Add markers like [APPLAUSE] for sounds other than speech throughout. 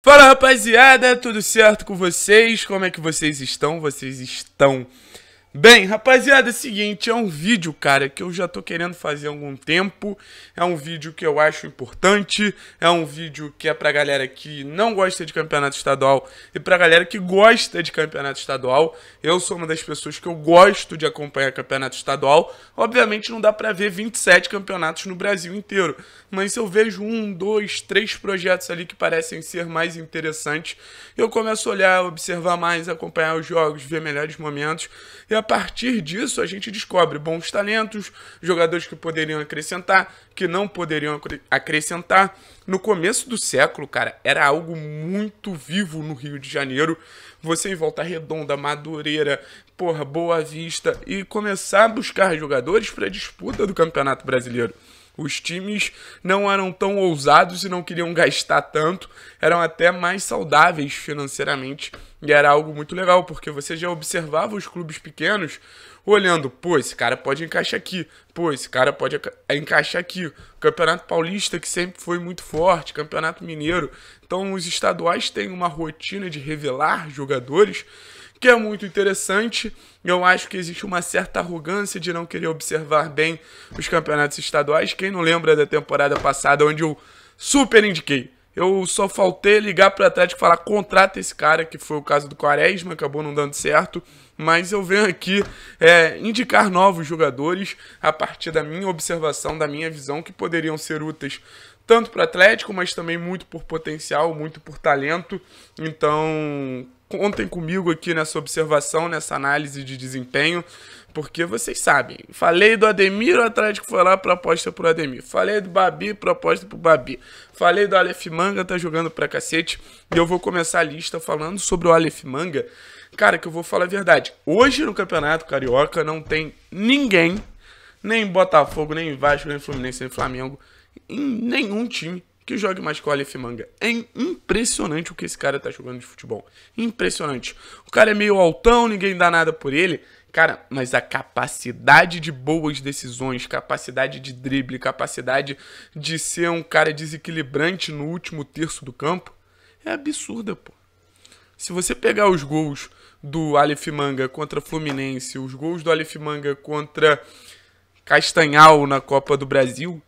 Fala rapaziada, tudo certo com vocês? Como é que vocês estão? Vocês estão Bem, rapaziada, é o seguinte, é um vídeo, cara, que eu já tô querendo fazer há algum tempo. É um vídeo que eu acho importante, é um vídeo que é pra galera que não gosta de campeonato estadual e pra galera que gosta de campeonato estadual. Eu sou uma das pessoas que eu gosto de acompanhar campeonato estadual. Obviamente não dá pra ver 27 campeonatos no Brasil inteiro, mas se eu vejo um, dois, três projetos ali que parecem ser mais interessantes. Eu começo a olhar, observar mais, acompanhar os jogos, ver melhores momentos. E a partir disso a gente descobre bons talentos, jogadores que poderiam acrescentar, que não poderiam acrescentar. No começo do século, cara, era algo muito vivo no Rio de Janeiro. Você em Volta Redonda, Madureira, porra, Boa Vista e começar a buscar jogadores para a disputa do Campeonato Brasileiro. Os times não eram tão ousados e não queriam gastar tanto, eram até mais saudáveis financeiramente. E era algo muito legal, porque você já observava os clubes pequenos olhando, pô, esse cara pode encaixar aqui, pô, esse cara pode encaixar aqui. Campeonato Paulista, que sempre foi muito forte, Campeonato Mineiro. Então, os estaduais têm uma rotina de revelar jogadores que é muito interessante. Eu acho que existe uma certa arrogância de não querer observar bem os campeonatos estaduais. Quem não lembra da temporada passada, onde eu super indiquei. Eu só faltei ligar para Atlético e falar contrata esse cara, que foi o caso do Quaresma, acabou não dando certo. Mas eu venho aqui é, indicar novos jogadores a partir da minha observação, da minha visão, que poderiam ser úteis tanto para Atlético, mas também muito por potencial, muito por talento. Então, contem comigo aqui nessa observação, nessa análise de desempenho, porque vocês sabem. Falei do Ademir, o Atlético foi lá, proposta pro Ademir. Falei do Babi, proposta pro Babi. Falei do Aleph Manga, tá jogando pra cacete. E eu vou começar a lista falando sobre o Aleph Manga. Cara, que eu vou falar a verdade. Hoje no Campeonato Carioca não tem ninguém, nem Botafogo, nem Vasco, nem Fluminense, nem Flamengo, em nenhum time que jogue mais que o Aleph Manga. É impressionante o que esse cara tá jogando de futebol. Impressionante. O cara é meio altão, ninguém dá nada por ele. Cara, mas a capacidade de boas decisões, capacidade de drible, capacidade de ser um cara desequilibrante no último terço do campo é absurda, pô. Se você pegar os gols do Aleph Manga contra Fluminense, os gols do Aleph Manga contra Castanhal na Copa do Brasil,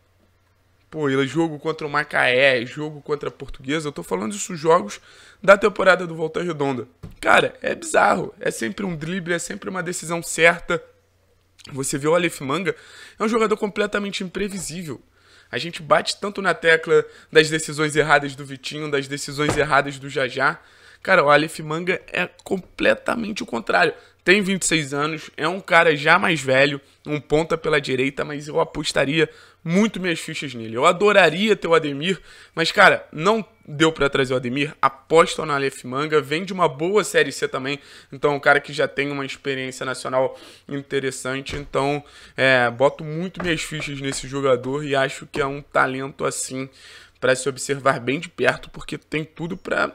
Pô, jogo contra o Macaé, jogo contra a Portuguesa. Eu tô falando isso jogos da temporada do Volta Redonda. Cara, é bizarro. É sempre um drible, é sempre uma decisão certa. Você vê o Aleph Manga, é um jogador completamente imprevisível. A gente bate tanto na tecla das decisões erradas do Vitinho, das decisões erradas do Jajá. Cara, o Aleph Manga é completamente o contrário. Tem 26 anos, é um cara já mais velho, um ponta pela direita, mas eu apostaria muito minhas fichas nele. Eu adoraria ter o Ademir, mas cara, não deu para trazer o Ademir. Aposta no Aleph Manga, vem de uma boa Série C também, então um cara que já tem uma experiência nacional interessante. Então, é, boto muito minhas fichas nesse jogador e acho que é um talento assim para se observar bem de perto, porque tem tudo para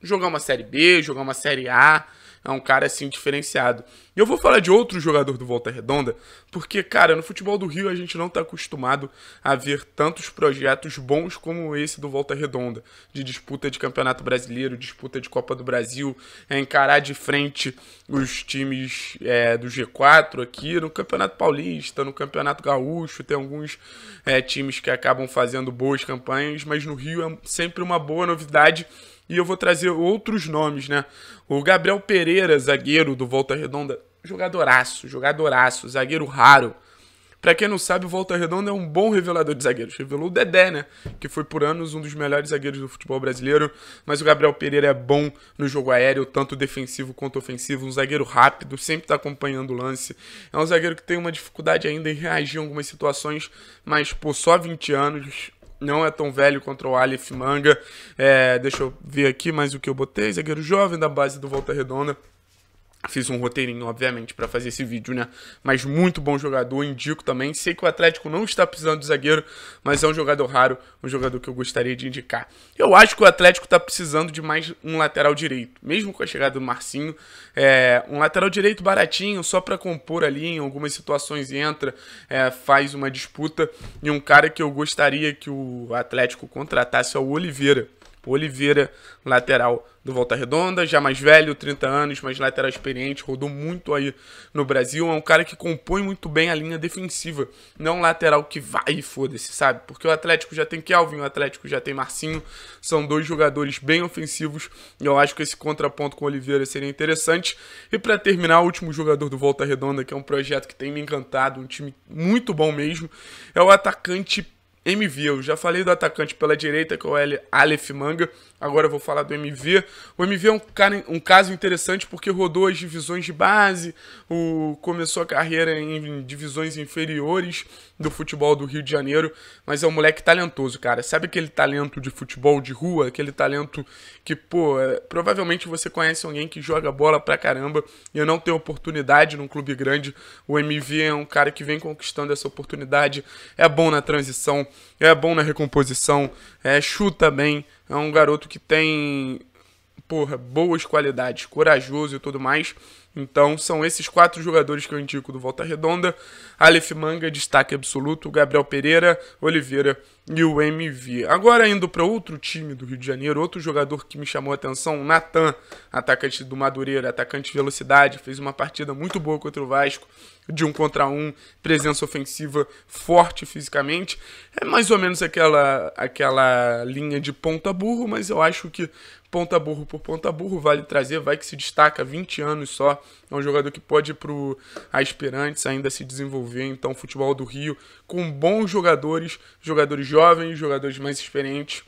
jogar uma Série B, jogar uma Série A é um cara assim diferenciado. E eu vou falar de outro jogador do Volta Redonda, porque, cara, no futebol do Rio a gente não está acostumado a ver tantos projetos bons como esse do Volta Redonda, de disputa de Campeonato Brasileiro, disputa de Copa do Brasil, é encarar de frente os times é, do G4 aqui, no Campeonato Paulista, no Campeonato Gaúcho, tem alguns é, times que acabam fazendo boas campanhas, mas no Rio é sempre uma boa novidade e eu vou trazer outros nomes, né? O Gabriel Pereira, zagueiro do Volta Redonda, jogadoraço, jogadoraço, zagueiro raro. Pra quem não sabe, o Volta Redonda é um bom revelador de zagueiros. Revelou o Dedé, né? Que foi por anos um dos melhores zagueiros do futebol brasileiro. Mas o Gabriel Pereira é bom no jogo aéreo, tanto defensivo quanto ofensivo. Um zagueiro rápido, sempre tá acompanhando o lance. É um zagueiro que tem uma dificuldade ainda em reagir em algumas situações, mas por só 20 anos, não é tão velho contra o Aleph Manga. É, deixa eu ver aqui mais o que eu botei. Zagueiro jovem da base do Volta Redonda. Fiz um roteirinho, obviamente, para fazer esse vídeo, né? Mas muito bom jogador, indico também. Sei que o Atlético não está precisando de zagueiro, mas é um jogador raro, um jogador que eu gostaria de indicar. Eu acho que o Atlético está precisando de mais um lateral direito, mesmo com a chegada do Marcinho. É, um lateral direito baratinho, só para compor ali, em algumas situações entra, é, faz uma disputa. E um cara que eu gostaria que o Atlético contratasse é o Oliveira Oliveira, lateral do Volta Redonda, já mais velho, 30 anos, mas lateral experiente, rodou muito aí no Brasil. É um cara que compõe muito bem a linha defensiva, não um lateral que vai e foda-se, sabe? Porque o Atlético já tem Kelvin, o Atlético já tem Marcinho, são dois jogadores bem ofensivos e eu acho que esse contraponto com o Oliveira seria interessante. E para terminar, o último jogador do Volta Redonda, que é um projeto que tem me encantado, um time muito bom mesmo, é o atacante MV, eu já falei do atacante pela direita, que é o L. Aleph Manga, agora eu vou falar do MV. O MV é um, cara, um caso interessante porque rodou as divisões de base, o, começou a carreira em divisões inferiores do futebol do Rio de Janeiro, mas é um moleque talentoso, cara. Sabe aquele talento de futebol de rua, aquele talento que, pô, é, provavelmente você conhece alguém que joga bola pra caramba e não tem oportunidade num clube grande. O MV é um cara que vem conquistando essa oportunidade, é bom na transição, é bom na recomposição, é, chuta bem, é um garoto que tem porra, boas qualidades, corajoso e tudo mais. Então são esses quatro jogadores que eu indico do Volta Redonda. Aleph Manga, destaque absoluto, Gabriel Pereira, Oliveira e o MV. Agora indo para outro time do Rio de Janeiro, outro jogador que me chamou a atenção, Natan, atacante do Madureira, atacante de velocidade, fez uma partida muito boa contra o Vasco, de um contra um, presença ofensiva forte fisicamente. É mais ou menos aquela, aquela linha de ponta burro, mas eu acho que ponta burro por ponta burro, vale trazer, vai que se destaca 20 anos só, é um jogador que pode ir pro aspirantes ainda se desenvolver, então futebol do Rio com bons jogadores, jogadores jovens, jogadores mais experientes,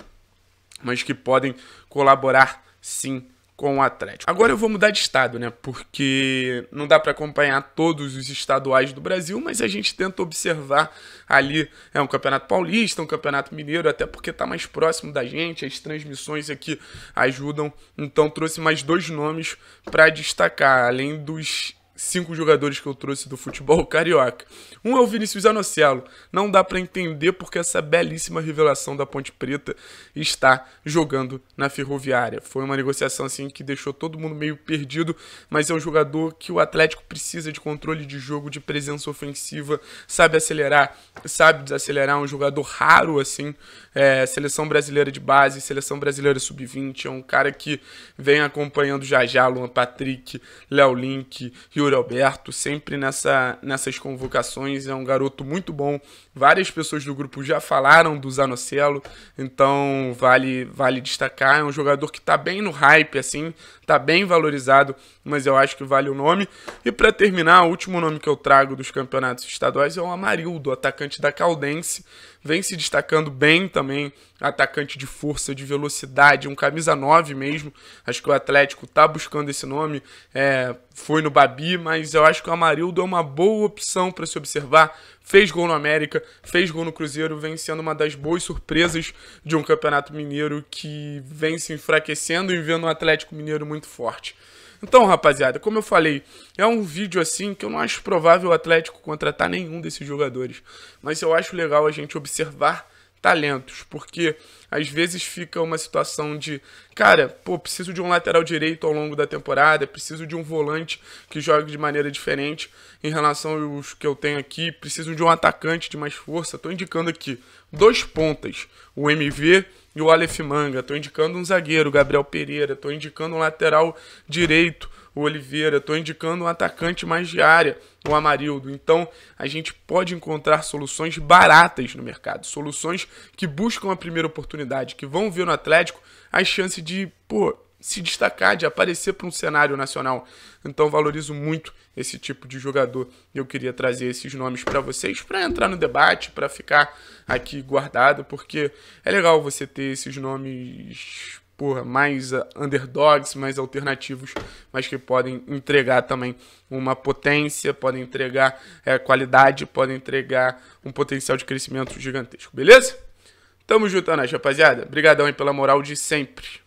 mas que podem colaborar sim com o Atlético. Agora eu vou mudar de estado, né? Porque não dá para acompanhar todos os estaduais do Brasil, mas a gente tenta observar ali é um campeonato paulista, um campeonato mineiro, até porque tá mais próximo da gente, as transmissões aqui ajudam. Então trouxe mais dois nomes para destacar, além dos cinco jogadores que eu trouxe do futebol [LAUGHS] carioca. Um é o Vinícius Anocelo. Não dá para entender porque essa belíssima revelação da Ponte Preta está jogando na Ferroviária. Foi uma negociação assim que deixou todo mundo meio perdido, mas é um jogador que o Atlético precisa de controle de jogo, de presença ofensiva, sabe acelerar, sabe desacelerar, é um jogador raro assim. É, seleção brasileira de base, seleção brasileira sub-20, é um cara que vem acompanhando já já Luan Patrick, Léo Link, e Yuri Alberto, sempre nessa, nessas convocações, é um garoto muito bom. Várias pessoas do grupo já falaram do Zanocelo, então vale, vale destacar. É um jogador que está bem no hype, assim, está bem valorizado mas eu acho que vale o nome. E para terminar, o último nome que eu trago dos campeonatos estaduais é o Amarildo, atacante da Caldense. Vem se destacando bem também, atacante de força, de velocidade, um camisa 9 mesmo. Acho que o Atlético tá buscando esse nome, é, foi no Babi, mas eu acho que o Amarildo é uma boa opção para se observar. Fez gol no América, fez gol no Cruzeiro, vem sendo uma das boas surpresas de um campeonato mineiro que vem se enfraquecendo e vendo o Atlético Mineiro muito forte. Então, rapaziada, como eu falei, é um vídeo assim que eu não acho provável o Atlético contratar nenhum desses jogadores. Mas eu acho legal a gente observar talentos, porque às vezes fica uma situação de, cara, pô, preciso de um lateral direito ao longo da temporada, preciso de um volante que jogue de maneira diferente em relação aos que eu tenho aqui, preciso de um atacante de mais força. Estou indicando aqui dois pontas, o MV e o Aleph Manga. Estou indicando um zagueiro, Gabriel Pereira. Estou indicando um lateral direito, o Oliveira. Estou indicando um atacante mais de área, o Amarildo. Então, a gente pode encontrar soluções baratas no mercado. Soluções que buscam a primeira oportunidade, que vão ver no Atlético a chance de, pô, se destacar, de aparecer para um cenário nacional. Então valorizo muito esse tipo de jogador. Eu queria trazer esses nomes para vocês para entrar no debate, para ficar aqui guardado, porque é legal você ter esses nomes porra, mais ah, underdogs, mais alternativos, mas que podem entregar também uma potência, podem entregar é, qualidade, podem entregar um potencial de crescimento gigantesco, beleza? Tamo junto, juntando, é rapaziada. Obrigadão aí pela moral de sempre.